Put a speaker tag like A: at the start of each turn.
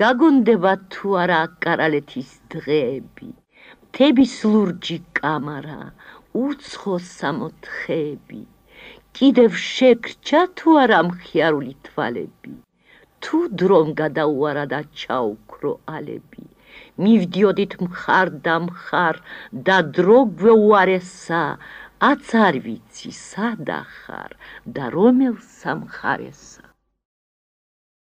A: გაგონდება თუ არა აკარალეთის დღეები თების ლურჯი კამარა უცხო სამოთხეები კიდევ შეკრჩა თუ არა მხიარული თვალები თუ დრომ გადაუარა და ჩაუქრო ალები მივდიოდით მხარ და მხარ და დრო გვეუარესა აც არ ვიცი სადა ხარ და რომელ სამხარესა